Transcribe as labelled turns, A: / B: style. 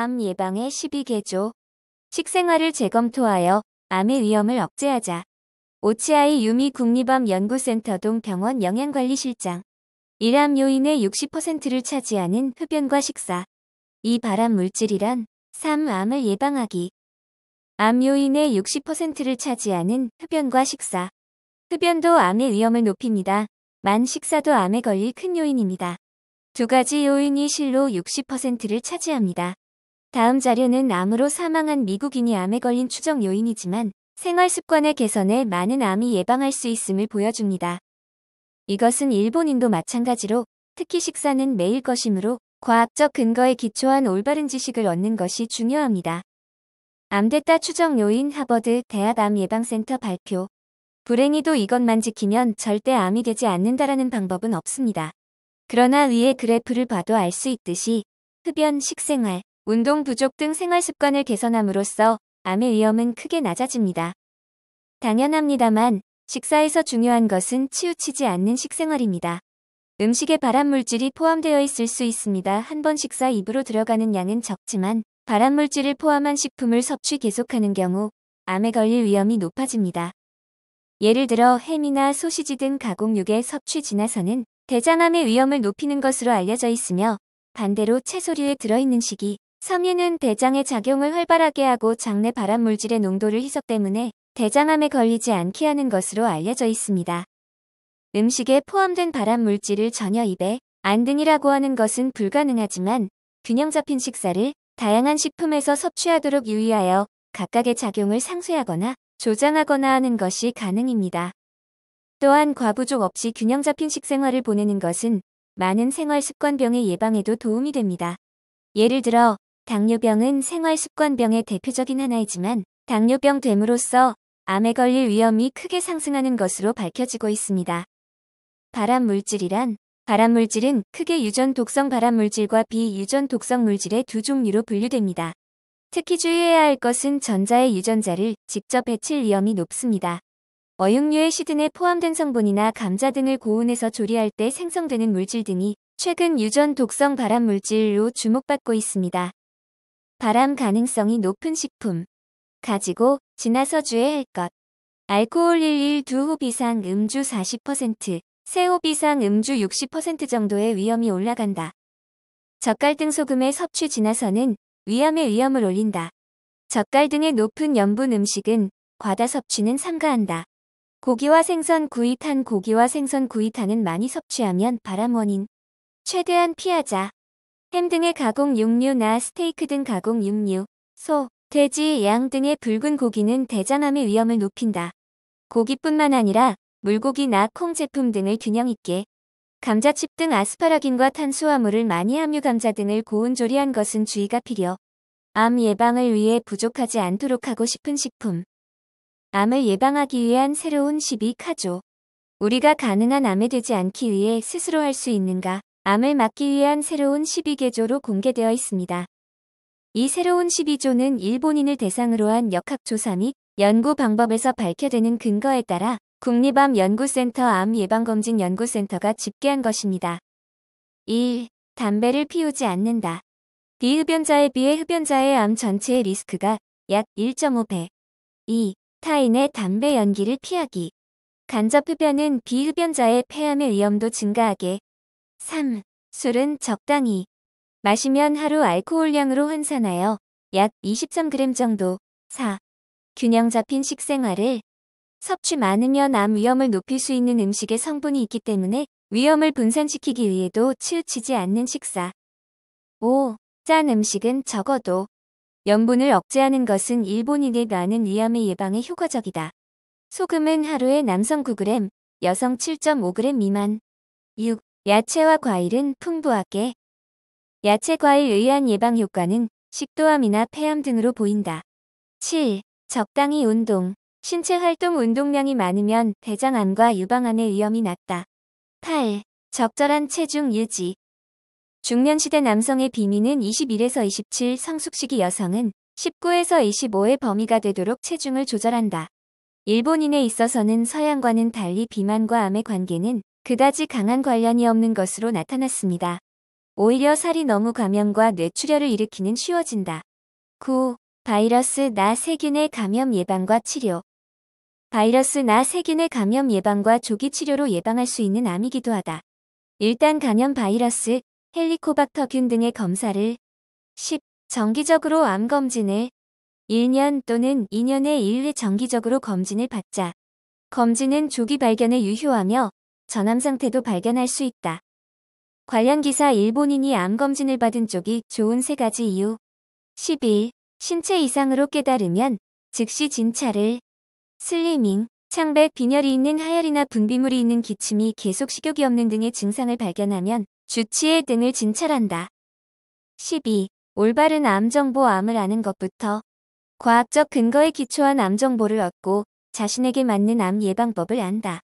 A: 암 예방의 12개조 식생활을 재검토하여 암의 위험을 억제하자. 오치아이 유미 국립암연구센터 동병원 영양관리실장. 일암 요인의 60%를 차지하는 흡연과 식사. 이 발암 물질이란 3암을 예방하기. 암 요인의 60%를 차지하는 흡연과 식사. 흡연도 암의 위험을 높입니다. 만 식사도 암에 걸릴 큰 요인입니다. 두 가지 요인이 실로 60%를 차지합니다. 다음 자료는 암으로 사망한 미국인이 암에 걸린 추정 요인이지만 생활 습관의 개선에 많은 암이 예방할 수 있음을 보여줍니다. 이것은 일본인도 마찬가지로 특히 식사는 매일 것이므로 과학적 근거에 기초한 올바른 지식을 얻는 것이 중요합니다. 암됐다 추정 요인 하버드 대학암 예방센터 발표 불행히도 이것만 지키면 절대 암이 되지 않는다라는 방법은 없습니다. 그러나 위의 그래프를 봐도 알 수 있듯이 흡연, 식생활, 운동 부족 등 생활 습관을 개선함으로써 암의 위험은 크게 낮아집니다. 당연합니다만 식사에서 중요한 것은 치우치지 않는 식생활입니다. 음식에 발암물질이 포함되어 있을 수 있습니다. 한 번 식사 입으로 들어가는 양은 적지만 발암물질을 포함한 식품을 섭취 계속하는 경우 암에 걸릴 위험이 높아집니다. 예를 들어 햄이나 소시지 등 가공육의 섭취 지나서는 대장암의 위험을 높이는 것으로 알려져 있으며 반대로 채소류에 들어있는 식이 섬유는 대장의 작용을 활발하게 하고 장내 발암 물질의 농도를 희석 때문에 대장암에 걸리지 않게 하는 것으로 알려져 있습니다. 음식에 포함된 발암 물질을 전혀 입에 안 드니라고 하는 것은 불가능하지만 균형 잡힌 식사를 다양한 식품에서 섭취하도록 유의하여 각각의 작용을 상쇄하거나 조장하거나 하는 것이 가능입니다. 또한 과부족 없이 균형 잡힌 식생활을 보내는 것은 많은 생활 습관병의 예방에도 도움이 됩니다. 예를 들어 당뇨병은 생활습관병의 대표적인 하나이지만 당뇨병 됨으로써 암에 걸릴 위험이 크게 상승하는 것으로 밝혀지고 있습니다. 발암물질이란 발암물질은 크게 유전 독성 발암물질과 비유전 독성 물질의 두 종류로 분류됩니다. 특히 주의해야 할 것은 전자의 유전자를 직접 해칠 위험이 높습니다. 어육류의 시든에 포함된 성분이나 감자 등을 고온에서 조리할 때 생성되는 물질 등이 최근 유전 독성 발암물질로 주목받고 있습니다. 바람 가능성이 높은 식품. 가지고 지나서 주의할 것. 알코올 112홉 이상 음주 40%, 3홉 이상 음주 60% 정도의 위험이 올라간다. 젓갈등 소금의 섭취 지나서는 위암의 위험을 올린다. 젓갈 등의 높은 염분 음식은 과다 섭취는 삼가한다. 고기와 생선 구이탄 고기와 생선 구이탄은 많이 섭취하면 바람 원인. 최대한 피하자. 햄 등의 가공 육류나 스테이크 등 가공 육류, 소, 돼지, 양 등의 붉은 고기는 대장암의 위험을 높인다. 고기뿐만 아니라 물고기나 콩 제품 등을 균형 있게 감자칩 등 아스파라긴과 탄수화물을 많이 함유 감자 등을 고온조리한 것은 주의가 필요. 암 예방을 위해 부족하지 않도록 하고 싶은 식품. 암을 예방하기 위한 새로운 12 카조. 우리가 가능한 암에 되지 않기 위해 스스로 할 수 있는가? 암을 막기 위한 새로운 12개조로 공개되어 있습니다. 이 새로운 12조는 일본인을 대상으로 한 역학조사 및 연구 방법에서 밝혀되는 근거에 따라 국립암연구센터 암예방검진연구센터가 집계한 것입니다. 1. 담배를 피우지 않는다. 비흡연자에 비해 흡연자의 암 전체의 리스크가 약 1.5배. 2. 타인의 담배 연기를 피하기. 간접 흡연은 비흡연자의 폐암의 위험도 증가하게 3. 술은 적당히 마시면 하루 알코올량으로 환산하여 약 23g 정도 4. 균형 잡힌 식생활을 섭취 많으면 암 위험을 높일 수 있는 음식의 성분이 있기 때문에 위험을 분산시키기 위해도 치우치지 않는 식사 5. 짠 음식은 적어도 염분을 억제하는 것은 일본인의 많은 위암의 예방에 효과적이다. 소금은 하루에 남성 9g, 여성 7.5g 미만 6. 야채와 과일은 풍부하게 야채 과일 의한 예방 효과는 식도암이나 폐암 등으로 보인다. 7. 적당히 운동. 신체 활동 운동량이 많으면 대장암과 유방암의 위험이 낮다. 8. 적절한 체중 유지. 중년시대 남성의 비밀은 21에서 27, 성숙시기 여성은 19에서 25의 범위가 되도록 체중을 조절한다. 일본인에 있어서는 서양과는 달리 비만과 암의 관계는 그다지 강한 관련이 없는 것으로 나타났습니다. 오히려 살이 너무 감염과 뇌출혈을 일으키는 쉬워진다. 9. 바이러스 나 세균의 감염 예방과 치료 바이러스 나 세균의 감염 예방과 조기 치료로 예방할 수 있는 암이기도 하다. 일단 감염 바이러스, 헬리코박터균 등의 검사를 10. 정기적으로 암 검진을 1년 또는 2년에 1회 정기적으로 검진을 받자. 검진은 조기 발견에 유효하며 전암 상태도 발견할 수 있다. 관련 기사 일본인이 암 검진을 받은 쪽이 좋은 세 가지 이유. 12. 신체 이상으로 깨달으면 즉시 진찰을. 슬리밍, 창백, 빈혈이 있는 하혈이나 분비물이 있는 기침이 계속 식욕이 없는 등의 증상을 발견하면 주치의 등을 진찰한다. 12. 올바른 암정보 암을 아는 것부터 과학적 근거에 기초한 암정보를 얻고 자신에게 맞는 암 예방법을 안다.